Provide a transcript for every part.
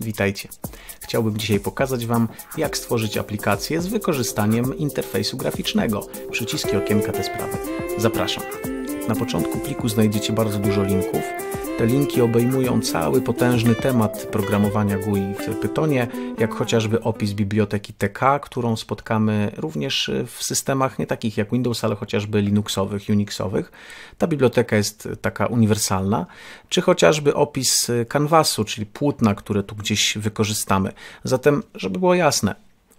Witajcie. Chciałbym dzisiaj pokazać Wam, jak stworzyć aplikację z wykorzystaniem interfejsu graficznego. Przyciski okienka te sprawy. Zapraszam. Na początku pliku znajdziecie bardzo dużo linków. Te linki obejmują cały potężny temat programowania GUI w Pythonie, jak chociażby opis biblioteki TK, którą spotkamy również w systemach nie takich jak Windows, ale chociażby Linuxowych, Unixowych. Ta biblioteka jest taka uniwersalna, czy chociażby opis kanwasu, czyli płótna, które tu gdzieś wykorzystamy. Zatem, żeby było jasne,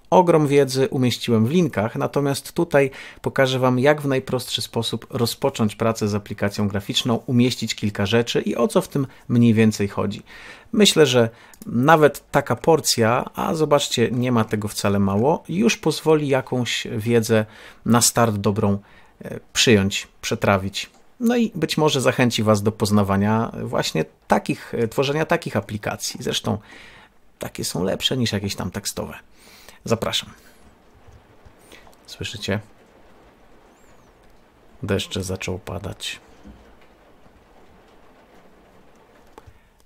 Ogrom wiedzy umieściłem w linkach, natomiast tutaj pokażę Wam, jak w najprostszy sposób rozpocząć pracę z aplikacją graficzną, umieścić kilka rzeczy i o co w tym mniej więcej chodzi. Myślę, że nawet taka porcja, a zobaczcie, nie ma tego wcale mało, już pozwoli jakąś wiedzę na start dobrą e, przyjąć, przetrawić. No i być może zachęci Was do poznawania właśnie takich, e, tworzenia takich aplikacji. Zresztą takie są lepsze niż jakieś tam tekstowe. Zapraszam. Słyszycie? Deszcze zaczął padać.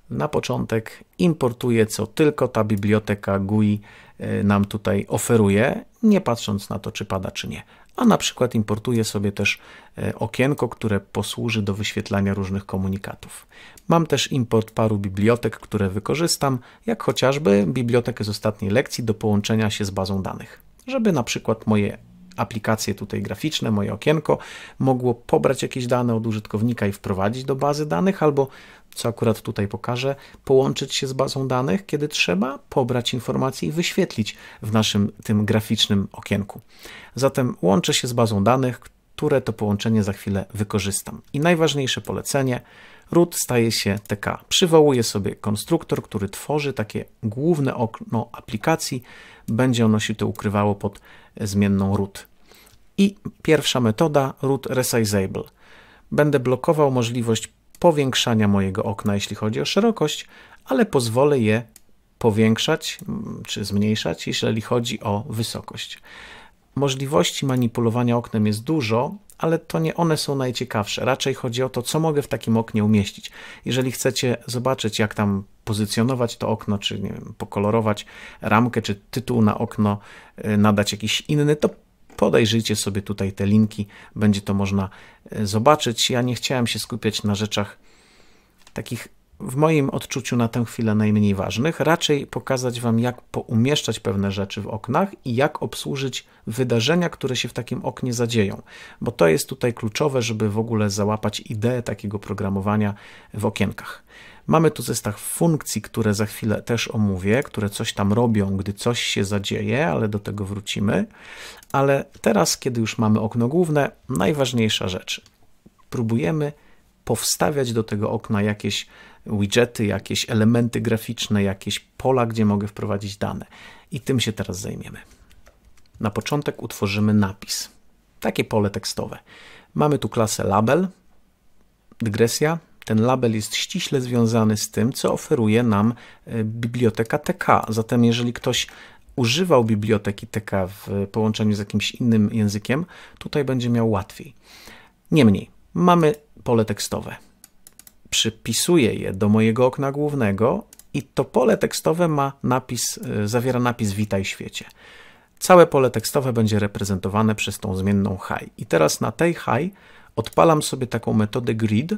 Na początek importuję, co tylko ta biblioteka GUI e, nam tutaj oferuje, nie patrząc na to, czy pada, czy nie a na przykład importuję sobie też e, okienko, które posłuży do wyświetlania różnych komunikatów. Mam też import paru bibliotek, które wykorzystam, jak chociażby bibliotekę z ostatniej lekcji do połączenia się z bazą danych, żeby na przykład moje aplikacje tutaj graficzne, moje okienko mogło pobrać jakieś dane od użytkownika i wprowadzić do bazy danych, albo co akurat tutaj pokażę, połączyć się z bazą danych, kiedy trzeba, pobrać informacje i wyświetlić w naszym tym graficznym okienku. Zatem łączę się z bazą danych, które to połączenie za chwilę wykorzystam. I najważniejsze polecenie, root staje się TK. Przywołuję sobie konstruktor, który tworzy takie główne okno aplikacji, będzie ono się to ukrywało pod zmienną root. I pierwsza metoda root resizable. Będę blokował możliwość powiększania mojego okna, jeśli chodzi o szerokość, ale pozwolę je powiększać mm, czy zmniejszać, jeżeli chodzi o wysokość. Możliwości manipulowania oknem jest dużo, ale to nie one są najciekawsze. Raczej chodzi o to, co mogę w takim oknie umieścić. Jeżeli chcecie zobaczyć, jak tam pozycjonować to okno, czy wiem, pokolorować ramkę, czy tytuł na okno, y, nadać jakiś inny, to Podejrzyjcie sobie tutaj te linki, będzie to można e, zobaczyć. Ja nie chciałem się skupiać na rzeczach takich w moim odczuciu na tę chwilę najmniej ważnych, raczej pokazać Wam, jak poumieszczać pewne rzeczy w oknach i jak obsłużyć wydarzenia, które się w takim oknie zadzieją, bo to jest tutaj kluczowe, żeby w ogóle załapać ideę takiego programowania w okienkach. Mamy tu zestaw funkcji, które za chwilę też omówię, które coś tam robią, gdy coś się zadzieje, ale do tego wrócimy. Ale teraz, kiedy już mamy okno główne, najważniejsza rzecz. Próbujemy powstawiać do tego okna jakieś widgety, jakieś elementy graficzne, jakieś pola, gdzie mogę wprowadzić dane. I tym się teraz zajmiemy. Na początek utworzymy napis. Takie pole tekstowe. Mamy tu klasę label, dygresja. Ten label jest ściśle związany z tym, co oferuje nam e, biblioteka TK. Zatem jeżeli ktoś używał biblioteki TK w połączeniu z jakimś innym językiem, tutaj będzie miał łatwiej. Niemniej, mamy pole tekstowe przypisuję je do mojego okna głównego i to pole tekstowe ma napis, e, zawiera napis witaj świecie. Całe pole tekstowe będzie reprezentowane przez tą zmienną high. I teraz na tej high odpalam sobie taką metodę grid,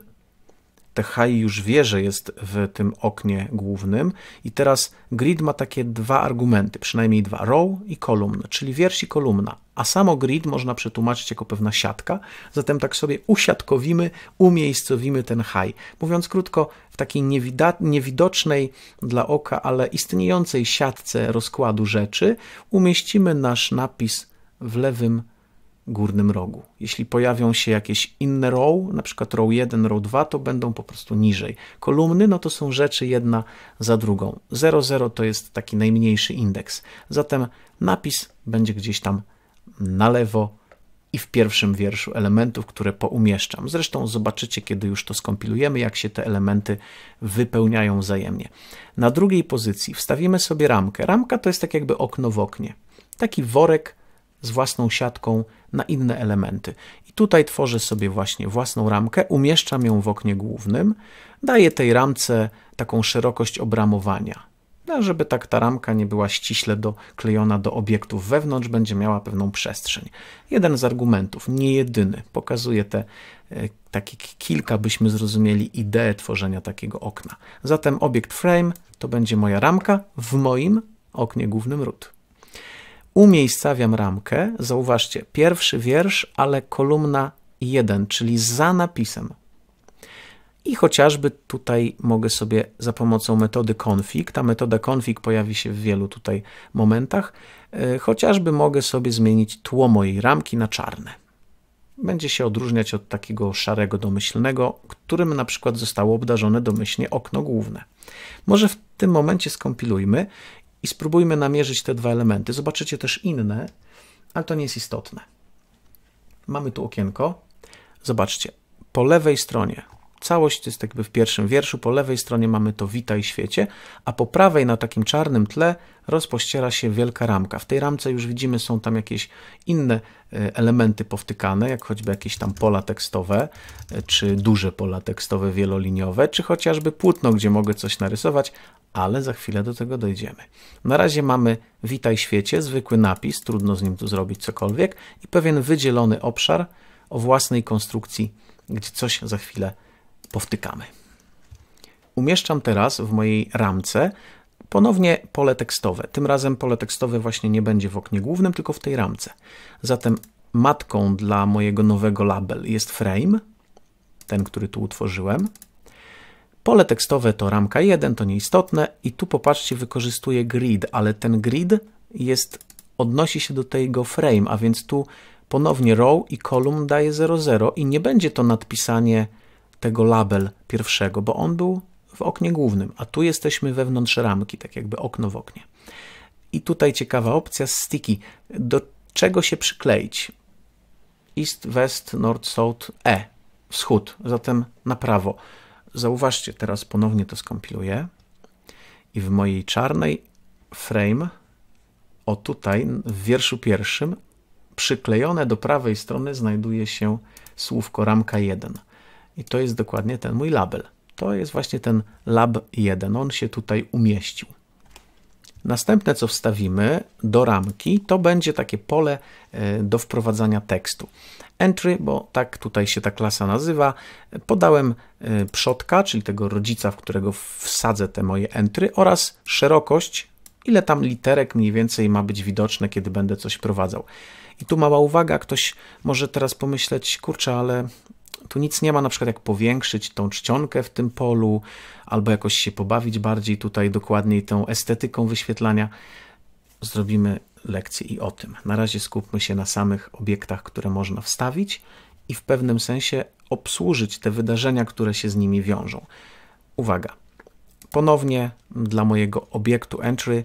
THI już wie, że jest w tym oknie głównym i teraz grid ma takie dwa argumenty, przynajmniej dwa, row i column, czyli wiersz i kolumna, a samo grid można przetłumaczyć jako pewna siatka, zatem tak sobie usiatkowimy, umiejscowimy ten high. Mówiąc krótko, w takiej niewidocznej dla oka, ale istniejącej siatce rozkładu rzeczy umieścimy nasz napis w lewym górnym rogu. Jeśli pojawią się jakieś inne row, na przykład row 1, row 2, to będą po prostu niżej. Kolumny no to są rzeczy jedna za drugą. 00 to jest taki najmniejszy indeks. Zatem napis będzie gdzieś tam na lewo i w pierwszym wierszu elementów, które poumieszczam. Zresztą zobaczycie, kiedy już to skompilujemy, jak się te elementy wypełniają wzajemnie. Na drugiej pozycji wstawimy sobie ramkę. Ramka to jest tak jakby okno w oknie. Taki worek z własną siatką na inne elementy. I tutaj tworzę sobie właśnie własną ramkę, umieszczam ją w oknie głównym, daję tej ramce taką szerokość obramowania. No, żeby tak ta ramka nie była ściśle doklejona do obiektów wewnątrz, będzie miała pewną przestrzeń. Jeden z argumentów, nie jedyny, pokazuje te e, takie kilka, byśmy zrozumieli ideę tworzenia takiego okna. Zatem obiekt frame to będzie moja ramka w moim oknie głównym root umiejscawiam ramkę. Zauważcie, pierwszy wiersz, ale kolumna 1, czyli za napisem. I chociażby tutaj mogę sobie za pomocą metody config, ta metoda config pojawi się w wielu tutaj momentach, e, chociażby mogę sobie zmienić tło mojej ramki na czarne. Będzie się odróżniać od takiego szarego domyślnego, którym na przykład zostało obdarzone domyślnie okno główne. Może w tym momencie skompilujmy i spróbujmy namierzyć te dwa elementy. Zobaczycie też inne, ale to nie jest istotne. Mamy tu okienko. Zobaczcie, po lewej stronie Całość jest tak jakby w pierwszym wierszu. Po lewej stronie mamy to Witaj świecie, a po prawej na takim czarnym tle rozpościera się wielka ramka. W tej ramce już widzimy, są tam jakieś inne e, elementy powtykane, jak choćby jakieś tam pola tekstowe, e, czy duże pola tekstowe wieloliniowe, czy chociażby płótno, gdzie mogę coś narysować, ale za chwilę do tego dojdziemy. Na razie mamy Witaj świecie, zwykły napis, trudno z nim tu zrobić cokolwiek, i pewien wydzielony obszar o własnej konstrukcji, gdzie coś za chwilę powtykamy. Umieszczam teraz w mojej ramce ponownie pole tekstowe. Tym razem pole tekstowe właśnie nie będzie w oknie głównym, tylko w tej ramce. Zatem matką dla mojego nowego label jest frame, ten, który tu utworzyłem. Pole tekstowe to ramka 1, to nieistotne i tu popatrzcie, wykorzystuję grid, ale ten grid jest, odnosi się do tego frame, a więc tu ponownie row i column daje 00 i nie będzie to nadpisanie tego label pierwszego, bo on był w oknie głównym, a tu jesteśmy wewnątrz ramki, tak jakby okno w oknie. I tutaj ciekawa opcja sticky. Do czego się przykleić? East, West, North, South, E. Wschód, zatem na prawo. Zauważcie, teraz ponownie to skompiluję. I w mojej czarnej frame, o tutaj, w wierszu pierwszym, przyklejone do prawej strony znajduje się słówko ramka 1. I to jest dokładnie ten mój label. To jest właśnie ten lab 1. On się tutaj umieścił. Następne, co wstawimy do ramki, to będzie takie pole e, do wprowadzania tekstu. Entry, bo tak tutaj się ta klasa nazywa. Podałem e, przodka, czyli tego rodzica, w którego wsadzę te moje entry oraz szerokość, ile tam literek mniej więcej ma być widoczne, kiedy będę coś prowadzał. I tu mała uwaga, ktoś może teraz pomyśleć, kurczę, ale tu nic nie ma, na przykład jak powiększyć tą czcionkę w tym polu, albo jakoś się pobawić bardziej tutaj dokładniej tą estetyką wyświetlania. Zrobimy lekcję i o tym. Na razie skupmy się na samych obiektach, które można wstawić i w pewnym sensie obsłużyć te wydarzenia, które się z nimi wiążą. Uwaga, ponownie dla mojego obiektu entry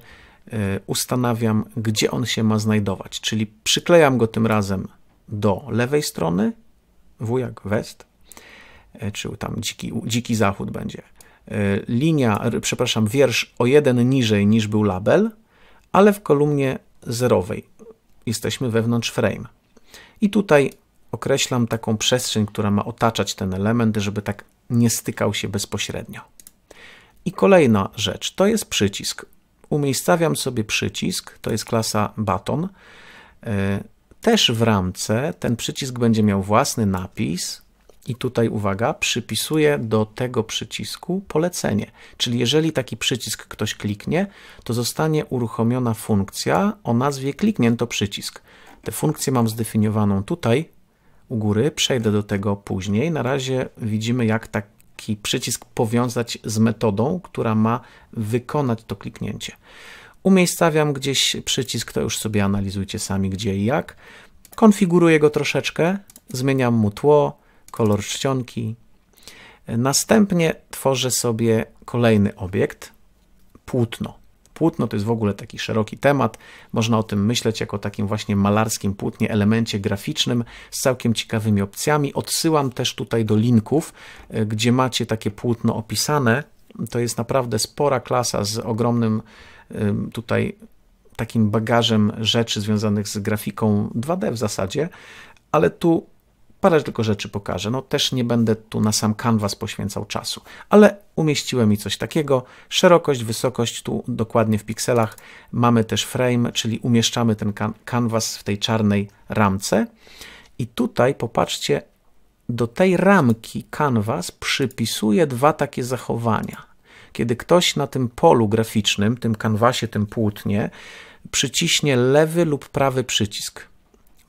y, ustanawiam, gdzie on się ma znajdować, czyli przyklejam go tym razem do lewej strony Wujak West, e, czy tam dziki, dziki zachód będzie. E, linia, przepraszam, wiersz o jeden niżej niż był label, ale w kolumnie zerowej. Jesteśmy wewnątrz frame. I tutaj określam taką przestrzeń, która ma otaczać ten element, żeby tak nie stykał się bezpośrednio. I kolejna rzecz, to jest przycisk. Umiejscawiam sobie przycisk, to jest klasa baton. E, też w ramce ten przycisk będzie miał własny napis i tutaj uwaga, przypisuję do tego przycisku polecenie. Czyli jeżeli taki przycisk ktoś kliknie, to zostanie uruchomiona funkcja o nazwie kliknięto przycisk. Tę funkcję mam zdefiniowaną tutaj u góry, przejdę do tego później. Na razie widzimy jak taki przycisk powiązać z metodą, która ma wykonać to kliknięcie. Umiejscawiam gdzieś przycisk, to już sobie analizujcie sami gdzie i jak. Konfiguruję go troszeczkę, zmieniam mu tło, kolor czcionki. Następnie tworzę sobie kolejny obiekt, płótno. Płótno to jest w ogóle taki szeroki temat. Można o tym myśleć jako takim właśnie malarskim płótnie, elemencie graficznym z całkiem ciekawymi opcjami. Odsyłam też tutaj do linków, e, gdzie macie takie płótno opisane. To jest naprawdę spora klasa z ogromnym tutaj takim bagażem rzeczy związanych z grafiką 2D w zasadzie, ale tu parę tylko rzeczy pokażę. No też nie będę tu na sam canvas poświęcał czasu, ale umieściłem mi coś takiego. Szerokość, wysokość tu dokładnie w pikselach. Mamy też frame, czyli umieszczamy ten canvas w tej czarnej ramce. I tutaj popatrzcie, do tej ramki kanwas przypisuje dwa takie zachowania kiedy ktoś na tym polu graficznym, tym kanwasie, tym płótnie, przyciśnie lewy lub prawy przycisk.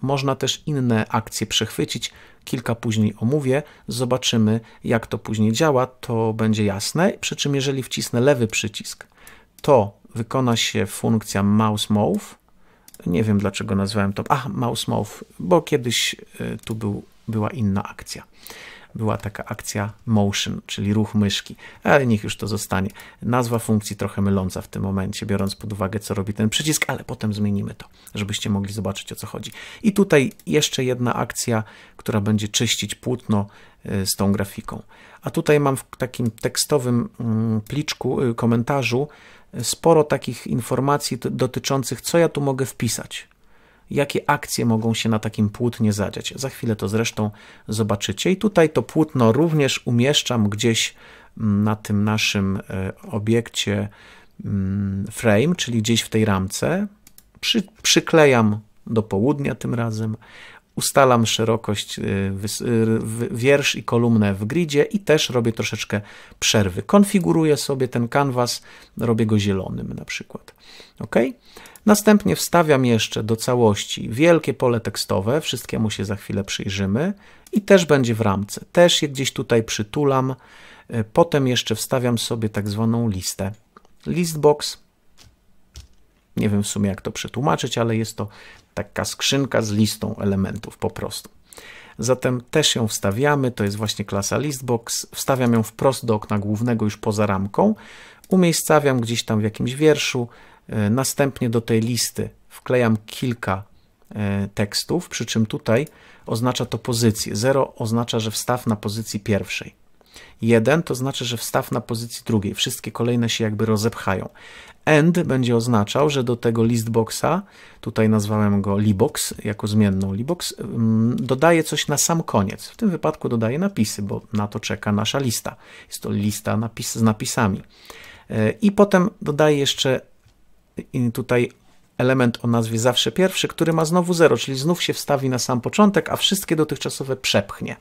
Można też inne akcje przechwycić, kilka później omówię, zobaczymy jak to później działa, to będzie jasne. Przy czym jeżeli wcisnę lewy przycisk, to wykona się funkcja mouse move. Nie wiem dlaczego nazwałem to, ah, mouse move, bo kiedyś y, tu był, była inna akcja była taka akcja motion, czyli ruch myszki, ale niech już to zostanie. Nazwa funkcji trochę myląca w tym momencie, biorąc pod uwagę, co robi ten przycisk, ale potem zmienimy to, żebyście mogli zobaczyć, o co chodzi. I tutaj jeszcze jedna akcja, która będzie czyścić płótno y, z tą grafiką. A tutaj mam w takim tekstowym mm, pliczku, y, komentarzu y, sporo takich informacji dotyczących, co ja tu mogę wpisać jakie akcje mogą się na takim płótnie zadziać. Za chwilę to zresztą zobaczycie. I tutaj to płótno również umieszczam gdzieś mm, na tym naszym e, obiekcie mm, frame, czyli gdzieś w tej ramce. Przy, przyklejam do południa tym razem, ustalam szerokość e, e, wiersz i kolumnę w gridzie i też robię troszeczkę przerwy. Konfiguruję sobie ten kanwas, robię go zielonym na przykład. Ok? Następnie wstawiam jeszcze do całości wielkie pole tekstowe, wszystkiemu się za chwilę przyjrzymy i też będzie w ramce. Też je gdzieś tutaj przytulam. E, potem jeszcze wstawiam sobie tak zwaną listę. Listbox. Nie wiem w sumie jak to przetłumaczyć, ale jest to taka skrzynka z listą elementów po prostu. Zatem też ją wstawiamy, to jest właśnie klasa listbox. Wstawiam ją wprost do okna głównego już poza ramką. Umiejscawiam gdzieś tam w jakimś wierszu, E, następnie do tej listy wklejam kilka e, tekstów, przy czym tutaj oznacza to pozycję. 0 oznacza, że wstaw na pozycji pierwszej. 1 to znaczy, że wstaw na pozycji drugiej. Wszystkie kolejne się jakby rozepchają. End będzie oznaczał, że do tego listboxa, tutaj nazwałem go libox, jako zmienną libox, mm, dodaję coś na sam koniec. W tym wypadku dodaję napisy, bo na to czeka nasza lista. Jest to lista napis z napisami. E, I potem dodaję jeszcze i tutaj element o nazwie zawsze pierwszy, który ma znowu 0, czyli znów się wstawi na sam początek, a wszystkie dotychczasowe przepchnie.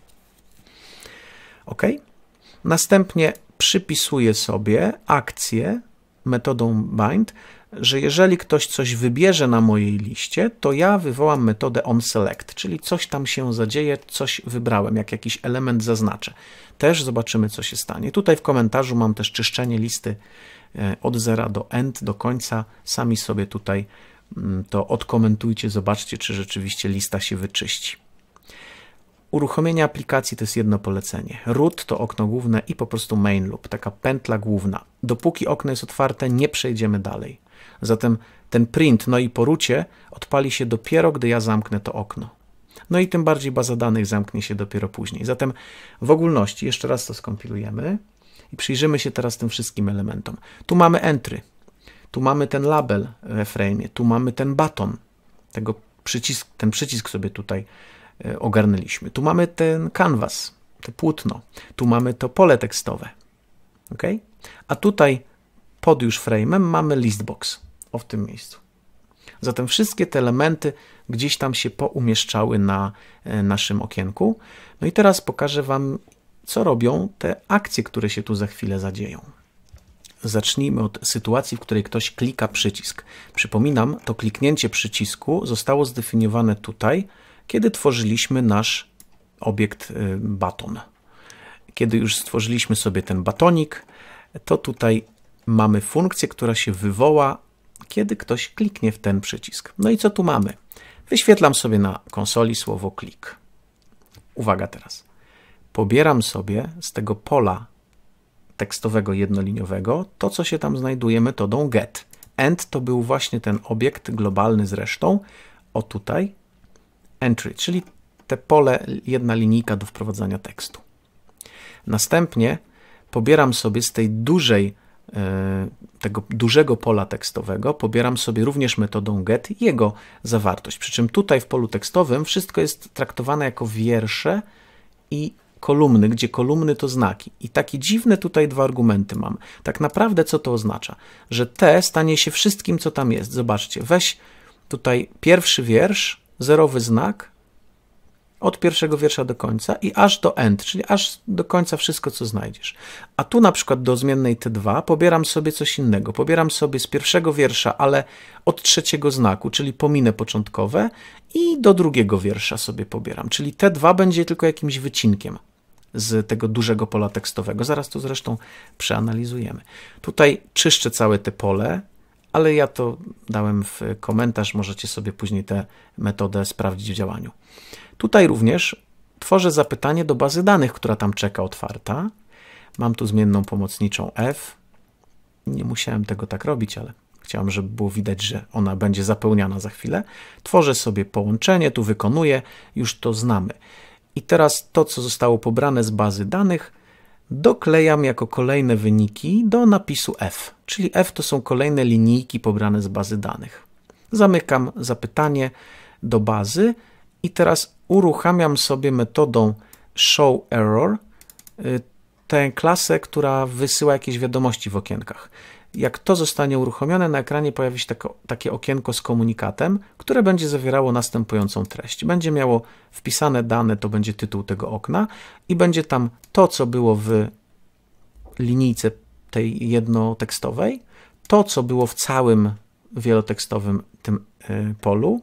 OK? Następnie przypisuję sobie akcję metodą bind, że jeżeli ktoś coś wybierze na mojej liście, to ja wywołam metodę onSelect, czyli coś tam się zadzieje, coś wybrałem, jak jakiś element zaznaczę. Też zobaczymy, co się stanie. Tutaj w komentarzu mam też czyszczenie listy E, od zera do end, do końca. Sami sobie tutaj mm, to odkomentujcie, zobaczcie, czy rzeczywiście lista się wyczyści. Uruchomienie aplikacji to jest jedno polecenie. Root to okno główne i po prostu main loop, taka pętla główna. Dopóki okno jest otwarte, nie przejdziemy dalej. Zatem ten print, no i porucie odpali się dopiero, gdy ja zamknę to okno. No i tym bardziej baza danych zamknie się dopiero później. Zatem w ogólności, jeszcze raz to skompilujemy. I przyjrzymy się teraz tym wszystkim elementom. Tu mamy entry, tu mamy ten label we frame, tu mamy ten baton, tego przycisk, ten przycisk sobie tutaj e, ogarnęliśmy. Tu mamy ten canvas, to płótno, tu mamy to pole tekstowe. ok? A tutaj pod już frame'em mamy listbox, o w tym miejscu. Zatem wszystkie te elementy gdzieś tam się poumieszczały na e, naszym okienku. No i teraz pokażę Wam, co robią te akcje, które się tu za chwilę zadzieją. Zacznijmy od sytuacji, w której ktoś klika przycisk. Przypominam, to kliknięcie przycisku zostało zdefiniowane tutaj, kiedy tworzyliśmy nasz obiekt y, baton. Kiedy już stworzyliśmy sobie ten batonik, to tutaj mamy funkcję, która się wywoła, kiedy ktoś kliknie w ten przycisk. No i co tu mamy? Wyświetlam sobie na konsoli słowo klik. Uwaga teraz pobieram sobie z tego pola tekstowego jednoliniowego to, co się tam znajduje metodą get. End to był właśnie ten obiekt globalny zresztą, o tutaj, entry, czyli te pole, jedna linijka do wprowadzania tekstu. Następnie pobieram sobie z tej dużej, e, tego dużego pola tekstowego, pobieram sobie również metodą get jego zawartość. Przy czym tutaj w polu tekstowym wszystko jest traktowane jako wiersze i kolumny, gdzie kolumny to znaki. I takie dziwne tutaj dwa argumenty mam. Tak naprawdę co to oznacza? Że T stanie się wszystkim, co tam jest. Zobaczcie, weź tutaj pierwszy wiersz, zerowy znak, od pierwszego wiersza do końca i aż do end, czyli aż do końca wszystko, co znajdziesz. A tu na przykład do zmiennej T2 pobieram sobie coś innego. Pobieram sobie z pierwszego wiersza, ale od trzeciego znaku, czyli pominę początkowe i do drugiego wiersza sobie pobieram. Czyli T2 będzie tylko jakimś wycinkiem z tego dużego pola tekstowego. Zaraz to zresztą przeanalizujemy. Tutaj czyszczę całe te pole, ale ja to dałem w komentarz, możecie sobie później tę metodę sprawdzić w działaniu. Tutaj również tworzę zapytanie do bazy danych, która tam czeka otwarta. Mam tu zmienną pomocniczą f. Nie musiałem tego tak robić, ale chciałem, żeby było widać, że ona będzie zapełniana za chwilę. Tworzę sobie połączenie, tu wykonuję, już to znamy. I teraz to, co zostało pobrane z bazy danych, doklejam jako kolejne wyniki do napisu F, czyli F to są kolejne linijki pobrane z bazy danych. Zamykam zapytanie do bazy i teraz uruchamiam sobie metodą showError y, tę klasę, która wysyła jakieś wiadomości w okienkach. Jak to zostanie uruchomione, na ekranie pojawi się tako, takie okienko z komunikatem, które będzie zawierało następującą treść. Będzie miało wpisane dane, to będzie tytuł tego okna i będzie tam to, co było w linijce tej jednotekstowej, to, co było w całym wielotekstowym tym y, polu,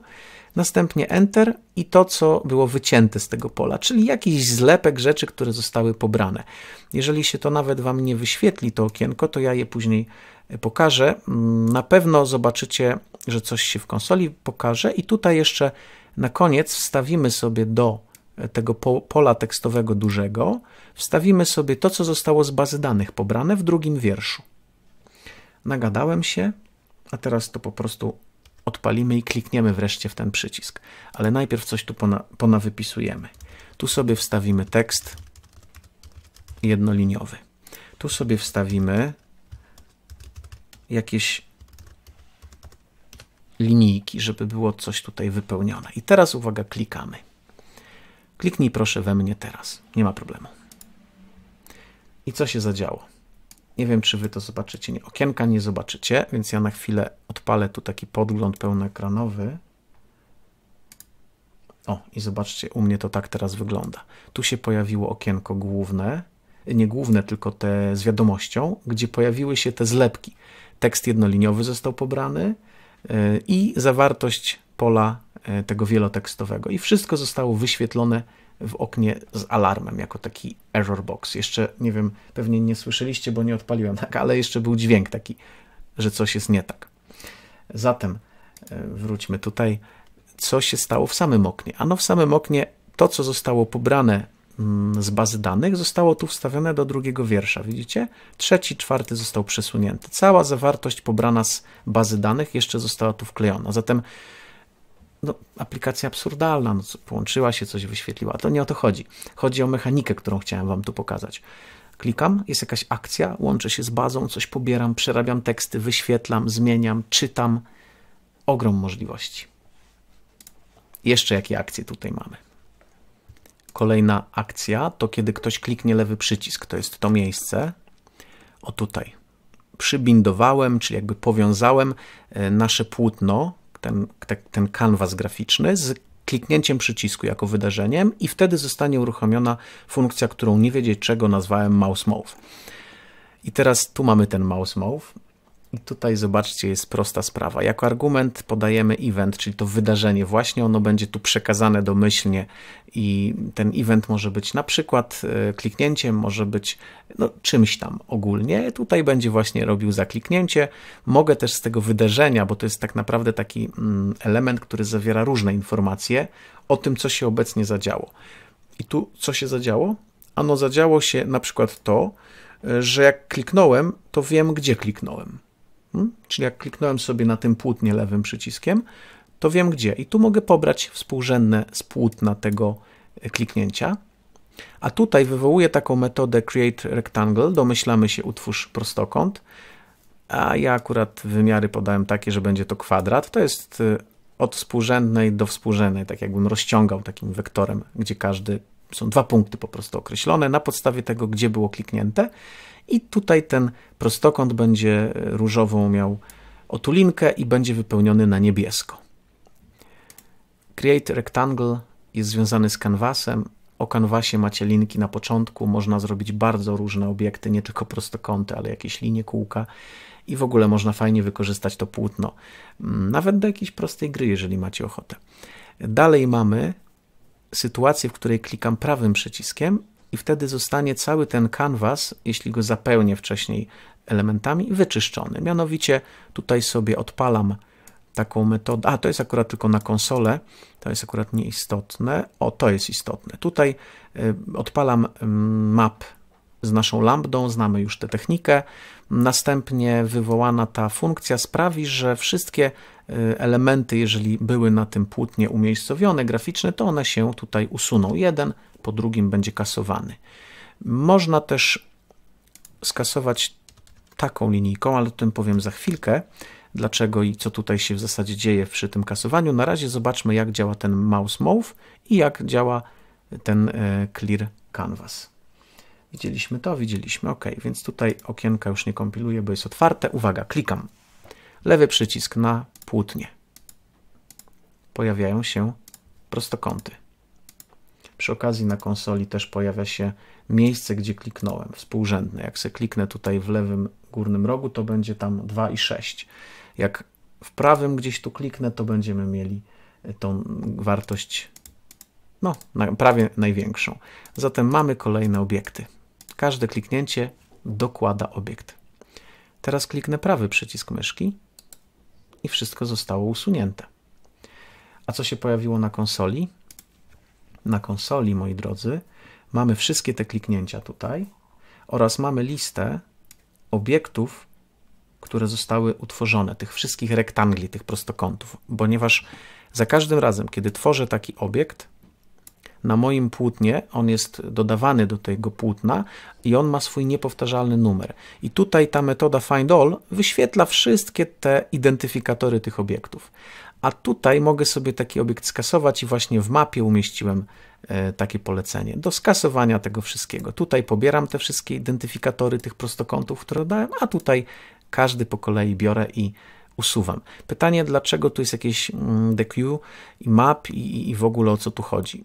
następnie Enter i to, co było wycięte z tego pola, czyli jakiś zlepek rzeczy, które zostały pobrane. Jeżeli się to nawet Wam nie wyświetli, to okienko, to ja je później e, pokażę. Mm, na pewno zobaczycie, że coś się w konsoli pokaże i tutaj jeszcze na koniec wstawimy sobie do e, tego pola tekstowego dużego, wstawimy sobie to, co zostało z bazy danych pobrane w drugim wierszu. Nagadałem się, a teraz to po prostu odpalimy i klikniemy wreszcie w ten przycisk. Ale najpierw coś tu pona, ponawypisujemy. Tu sobie wstawimy tekst jednoliniowy. Tu sobie wstawimy jakieś linijki, żeby było coś tutaj wypełnione. I teraz uwaga, klikamy. Kliknij proszę we mnie teraz. Nie ma problemu. I co się zadziało? Nie wiem, czy wy to zobaczycie. Nie, okienka nie zobaczycie, więc ja na chwilę odpalę tu taki podgląd pełnoekranowy. O, i zobaczcie, u mnie to tak teraz wygląda. Tu się pojawiło okienko główne, nie główne, tylko te z wiadomością, gdzie pojawiły się te zlepki. Tekst jednoliniowy został pobrany e, i zawartość pola e, tego wielotekstowego. I wszystko zostało wyświetlone w oknie z alarmem, jako taki error box. Jeszcze, nie wiem, pewnie nie słyszeliście, bo nie odpaliłem, tak, ale jeszcze był dźwięk taki, że coś jest nie tak. Zatem e, wróćmy tutaj, co się stało w samym oknie. Ano w samym oknie to, co zostało pobrane mm, z bazy danych, zostało tu wstawione do drugiego wiersza. Widzicie? Trzeci, czwarty został przesunięty. Cała zawartość pobrana z bazy danych jeszcze została tu wklejona. Zatem no, aplikacja absurdalna, no, połączyła się, coś wyświetliła. To nie o to chodzi. Chodzi o mechanikę, którą chciałem Wam tu pokazać. Klikam, jest jakaś akcja, łączę się z bazą, coś pobieram, przerabiam teksty, wyświetlam, zmieniam, czytam. Ogrom możliwości. Jeszcze jakie akcje tutaj mamy? Kolejna akcja to kiedy ktoś kliknie lewy przycisk, to jest to miejsce. O tutaj. Przybindowałem, czyli jakby powiązałem e, nasze płótno ten, ten kanwas graficzny z kliknięciem przycisku jako wydarzeniem i wtedy zostanie uruchomiona funkcja, którą nie wiedzieć czego nazwałem mouse move. I teraz tu mamy ten mouse move. I tutaj zobaczcie, jest prosta sprawa. Jako argument podajemy event, czyli to wydarzenie właśnie, ono będzie tu przekazane domyślnie i ten event może być na przykład e, kliknięciem, może być no, czymś tam ogólnie. Tutaj będzie właśnie robił zakliknięcie. Mogę też z tego wydarzenia, bo to jest tak naprawdę taki mm, element, który zawiera różne informacje o tym, co się obecnie zadziało. I tu co się zadziało? Ano zadziało się na przykład to, e, że jak kliknąłem, to wiem, gdzie kliknąłem. Hmm? Czyli jak kliknąłem sobie na tym płótnie lewym przyciskiem, to wiem gdzie. I tu mogę pobrać współrzędne z płótna tego e, kliknięcia. A tutaj wywołuję taką metodę create rectangle, domyślamy się utwórz prostokąt, a ja akurat wymiary podałem takie, że będzie to kwadrat. To jest e, od współrzędnej do współrzędnej, tak jakbym rozciągał takim wektorem, gdzie każdy, są dwa punkty po prostu określone na podstawie tego, gdzie było kliknięte. I tutaj ten prostokąt będzie e, różową miał otulinkę i będzie wypełniony na niebiesko. Create Rectangle jest związany z kanwasem. O kanwasie macie linki na początku. Można zrobić bardzo różne obiekty, nie tylko prostokąty, ale jakieś linie, kółka. I w ogóle można fajnie wykorzystać to płótno. Mm, nawet do jakiejś prostej gry, jeżeli macie ochotę. Dalej mamy sytuację, w której klikam prawym przyciskiem i wtedy zostanie cały ten kanwas, jeśli go zapełnię wcześniej elementami, wyczyszczony. Mianowicie tutaj sobie odpalam taką metodę, a to jest akurat tylko na konsolę, to jest akurat nieistotne, o to jest istotne. Tutaj y, odpalam mm, map z naszą lambdą, znamy już tę technikę. Następnie wywołana ta funkcja sprawi, że wszystkie y, elementy, jeżeli były na tym płótnie umiejscowione graficzne, to one się tutaj usuną. Jeden po drugim będzie kasowany. Można też skasować taką linijką, ale o tym powiem za chwilkę, dlaczego i co tutaj się w zasadzie dzieje przy tym kasowaniu. Na razie zobaczmy, jak działa ten mouse move i jak działa ten y, clear canvas. Widzieliśmy to, widzieliśmy, ok, więc tutaj okienka już nie kompiluje, bo jest otwarte. Uwaga, klikam. Lewy przycisk na płótnie. Pojawiają się prostokąty. Przy okazji na konsoli też pojawia się miejsce, gdzie kliknąłem, współrzędne. Jak se kliknę tutaj w lewym górnym rogu, to będzie tam 2 i 6. Jak w prawym gdzieś tu kliknę, to będziemy mieli e, tą wartość no, prawie największą. Zatem mamy kolejne obiekty każde kliknięcie dokłada obiekt. Teraz kliknę prawy przycisk myszki i wszystko zostało usunięte. A co się pojawiło na konsoli? Na konsoli, moi drodzy, mamy wszystkie te kliknięcia tutaj oraz mamy listę obiektów, które zostały utworzone, tych wszystkich rektangli, tych prostokątów, ponieważ za każdym razem, kiedy tworzę taki obiekt, na moim płótnie, on jest dodawany do tego płótna i on ma swój niepowtarzalny numer. I tutaj ta metoda find all wyświetla wszystkie te identyfikatory tych obiektów. A tutaj mogę sobie taki obiekt skasować i właśnie w mapie umieściłem e, takie polecenie do skasowania tego wszystkiego. Tutaj pobieram te wszystkie identyfikatory tych prostokątów, które dałem, a tutaj każdy po kolei biorę i usuwam. Pytanie, dlaczego tu jest jakieś mm, DQ i map i, i w ogóle o co tu chodzi?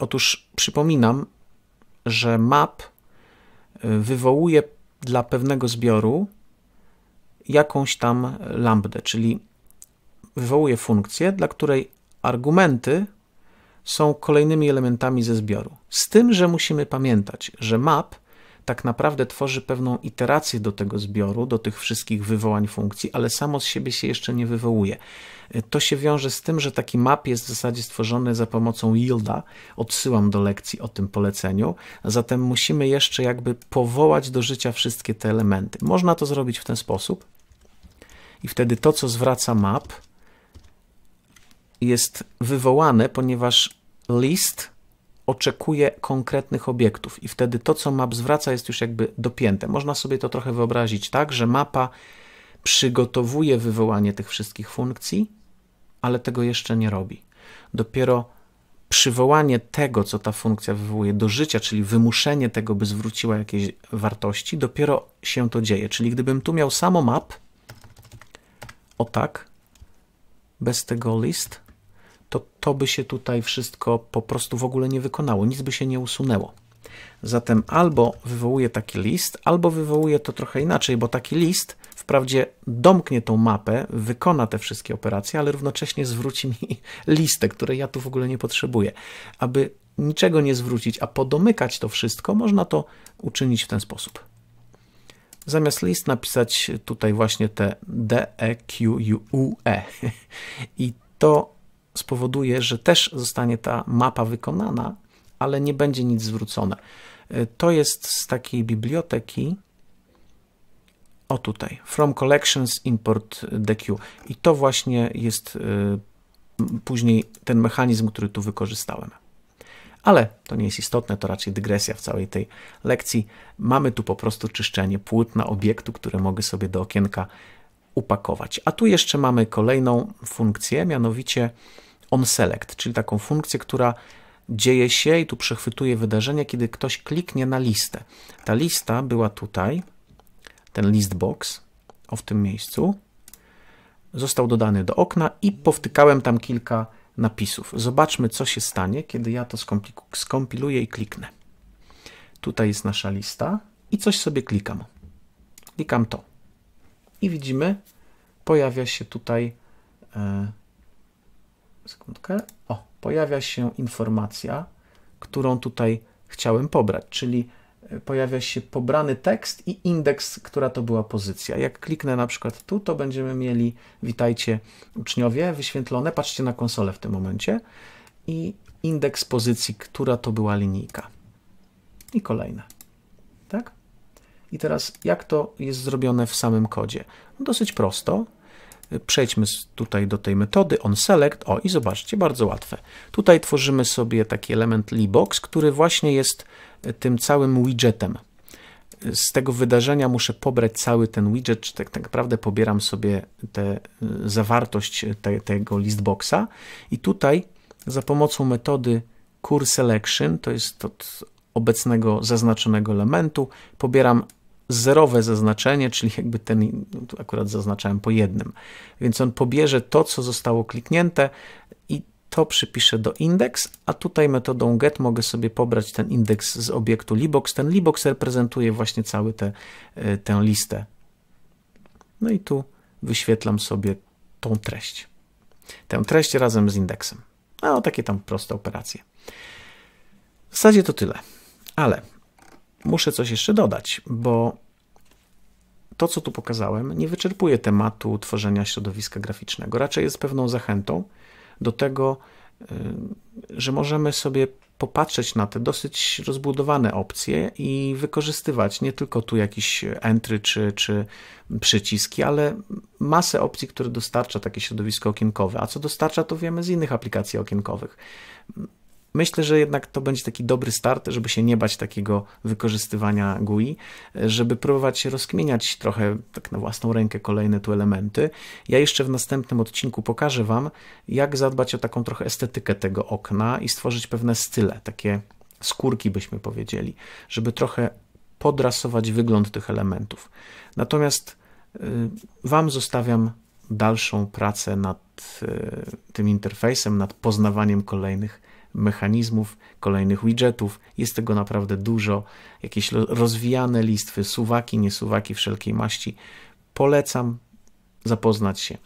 Otóż przypominam, że map y, wywołuje dla pewnego zbioru jakąś tam lambdę, czyli wywołuje funkcję, dla której argumenty są kolejnymi elementami ze zbioru. Z tym, że musimy pamiętać, że map tak naprawdę tworzy pewną iterację do tego zbioru, do tych wszystkich wywołań funkcji, ale samo z siebie się jeszcze nie wywołuje. E, to się wiąże z tym, że taki map jest w zasadzie stworzony za pomocą yielda. Odsyłam do lekcji o tym poleceniu. Zatem musimy jeszcze jakby powołać do życia wszystkie te elementy. Można to zrobić w ten sposób. I wtedy to, co zwraca map, jest wywołane, ponieważ list oczekuje konkretnych obiektów i wtedy to, co map zwraca, jest już jakby dopięte. Można sobie to trochę wyobrazić tak, że mapa przygotowuje wywołanie tych wszystkich funkcji, ale tego jeszcze nie robi. Dopiero przywołanie tego, co ta funkcja wywołuje do życia, czyli wymuszenie tego, by zwróciła jakieś wartości, dopiero się to dzieje. Czyli gdybym tu miał samo map, o tak, bez tego list, to to by się tutaj wszystko po prostu w ogóle nie wykonało, nic by się nie usunęło. Zatem albo wywołuję taki list, albo wywołuję to trochę inaczej, bo taki list wprawdzie domknie tą mapę, wykona te wszystkie operacje, ale równocześnie zwróci mi listę, której ja tu w ogóle nie potrzebuję. Aby niczego nie zwrócić, a podomykać to wszystko, można to uczynić w ten sposób. Zamiast list napisać tutaj właśnie te d e q u e i to spowoduje, że też zostanie ta mapa wykonana, ale nie będzie nic zwrócone. E, to jest z takiej biblioteki, o tutaj, from collections import DQ. I to właśnie jest e, później ten mechanizm, który tu wykorzystałem. Ale to nie jest istotne, to raczej dygresja w całej tej lekcji. Mamy tu po prostu czyszczenie płótna obiektu, które mogę sobie do okienka upakować. A tu jeszcze mamy kolejną funkcję, mianowicie onSelect, czyli taką funkcję, która dzieje się i tu przechwytuje wydarzenia, kiedy ktoś kliknie na listę. Ta lista była tutaj, ten list box, o w tym miejscu, został dodany do okna i powtykałem tam kilka napisów. Zobaczmy, co się stanie, kiedy ja to skompiluję i kliknę. Tutaj jest nasza lista i coś sobie klikam. Klikam to. I widzimy, pojawia się tutaj e, sekundkę, o, pojawia się informacja, którą tutaj chciałem pobrać, czyli e, pojawia się pobrany tekst i indeks, która to była pozycja. Jak kliknę na przykład tu, to będziemy mieli witajcie uczniowie wyświetlone, patrzcie na konsolę w tym momencie i indeks pozycji, która to była linijka. I kolejne. Tak? I teraz jak to jest zrobione w samym kodzie? No, dosyć prosto. Przejdźmy tutaj do tej metody onSelect. O i zobaczcie, bardzo łatwe. Tutaj tworzymy sobie taki element libox, który właśnie jest e, tym całym widgetem. Z tego wydarzenia muszę pobrać cały ten widget, czy tak, tak naprawdę pobieram sobie tę e, zawartość e, te, tego listboxa i tutaj za pomocą metody curSelection, to jest od obecnego zaznaczonego elementu, pobieram zerowe zaznaczenie, czyli jakby ten, no tu akurat zaznaczałem po jednym, więc on pobierze to, co zostało kliknięte i to przypiszę do indeks, a tutaj metodą get mogę sobie pobrać ten indeks z obiektu libox. Ten libox reprezentuje właśnie cały te, e, tę listę. No i tu wyświetlam sobie tą treść. Tę treść razem z indeksem. No, takie tam proste operacje. W zasadzie to tyle. Ale muszę coś jeszcze dodać, bo to, co tu pokazałem, nie wyczerpuje tematu tworzenia środowiska graficznego. Raczej jest pewną zachętą do tego, y, że możemy sobie popatrzeć na te dosyć rozbudowane opcje i wykorzystywać nie tylko tu jakieś entry czy, czy przyciski, ale masę opcji, które dostarcza takie środowisko okienkowe. A co dostarcza, to wiemy z innych aplikacji okienkowych myślę, że jednak to będzie taki dobry start, żeby się nie bać takiego wykorzystywania GUI, żeby próbować rozkmieniać trochę tak na własną rękę kolejne tu elementy. Ja jeszcze w następnym odcinku pokażę Wam, jak zadbać o taką trochę estetykę tego okna i stworzyć pewne style, takie skórki byśmy powiedzieli, żeby trochę podrasować wygląd tych elementów. Natomiast y, Wam zostawiam dalszą pracę nad y, tym interfejsem, nad poznawaniem kolejnych mechanizmów, kolejnych widgetów. Jest tego naprawdę dużo. Jakieś rozwijane listwy, suwaki, niesuwaki wszelkiej maści. Polecam zapoznać się.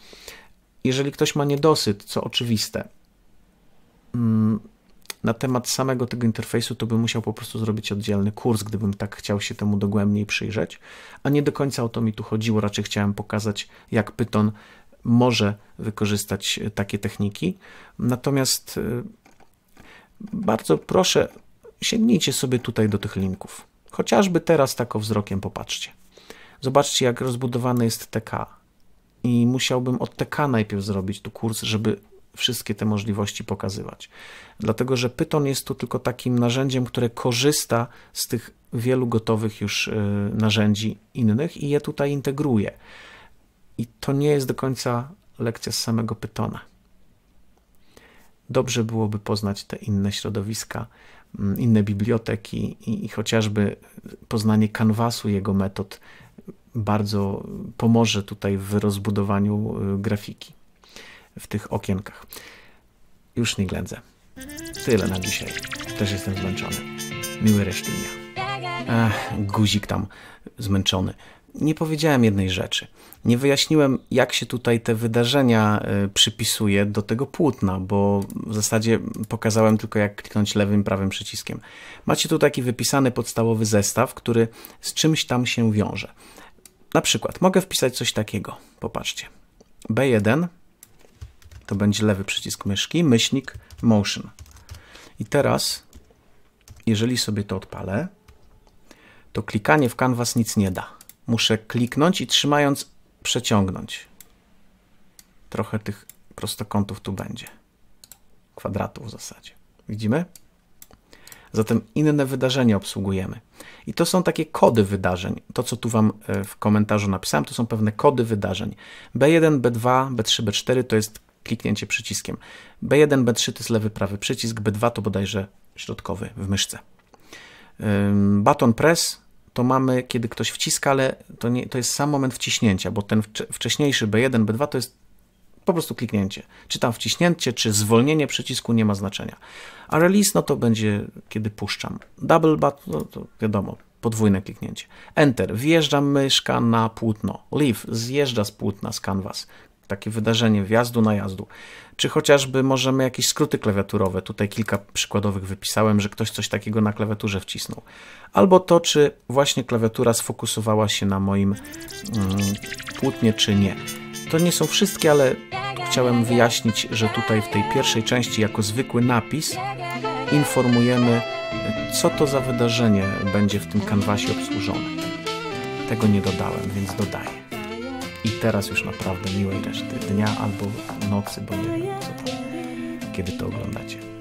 Jeżeli ktoś ma niedosyt, co oczywiste, mm, na temat samego tego interfejsu, to bym musiał po prostu zrobić oddzielny kurs, gdybym tak chciał się temu dogłębniej przyjrzeć. A nie do końca o to mi tu chodziło, raczej chciałem pokazać, jak Python może wykorzystać e, takie techniki. Natomiast e, bardzo proszę, sięgnijcie sobie tutaj do tych linków. Chociażby teraz tako wzrokiem popatrzcie. Zobaczcie, jak rozbudowany jest TK. I musiałbym od TK najpierw zrobić tu kurs, żeby wszystkie te możliwości pokazywać. Dlatego, że Python jest tu tylko takim narzędziem, które korzysta z tych wielu gotowych już y, narzędzi innych i je tutaj integruje. I to nie jest do końca lekcja z samego Pythona dobrze byłoby poznać te inne środowiska, mm, inne biblioteki i, i chociażby poznanie kanwasu, jego metod bardzo pomoże tutaj w rozbudowaniu y, grafiki w tych okienkach. Już nie ględzę. Tyle na dzisiaj. Też jestem zmęczony. Miły reszty dnia. Ach, guzik tam zmęczony. Nie powiedziałem jednej rzeczy. Nie wyjaśniłem, jak się tutaj te wydarzenia y, przypisuje do tego płótna, bo w zasadzie pokazałem tylko, jak kliknąć lewym, prawym przyciskiem. Macie tu taki wypisany podstawowy zestaw, który z czymś tam się wiąże. Na przykład mogę wpisać coś takiego. Popatrzcie. B1 to będzie lewy przycisk myszki, myślnik motion. I teraz, jeżeli sobie to odpalę, to klikanie w canvas nic nie da. Muszę kliknąć i trzymając przeciągnąć. Trochę tych prostokątów tu będzie. Kwadratów w zasadzie. Widzimy? Zatem inne wydarzenie obsługujemy. I to są takie kody wydarzeń. To, co tu Wam e, w komentarzu napisałem, to są pewne kody wydarzeń. B1, B2, B3, B4 to jest kliknięcie przyciskiem. B1, B3 to jest lewy, prawy przycisk, B2 to bodajże środkowy w myszce. Baton press to mamy, kiedy ktoś wciska, ale to, nie, to jest sam moment wciśnięcia, bo ten wcześniejszy B1, B2 to jest po prostu kliknięcie. Czy tam wciśnięcie, czy zwolnienie przycisku nie ma znaczenia. A release, no to będzie, kiedy puszczam. Double but, no to wiadomo, podwójne kliknięcie. Enter, wjeżdża myszka na płótno. Leave, zjeżdża z płótna, z canvas takie wydarzenie wjazdu na jazdu. Czy chociażby możemy jakieś skróty klawiaturowe, tutaj kilka przykładowych wypisałem, że ktoś coś takiego na klawiaturze wcisnął. Albo to, czy właśnie klawiatura sfokusowała się na moim mm, płótnie, czy nie. To nie są wszystkie, ale chciałem wyjaśnić, że tutaj w tej pierwszej części jako zwykły napis informujemy, co to za wydarzenie będzie w tym kanwasie obsłużone. Tego nie dodałem, więc dodaję. I teraz już naprawdę miłej reszty dnia albo nocy, bo nie wiem, co tam, kiedy to oglądacie.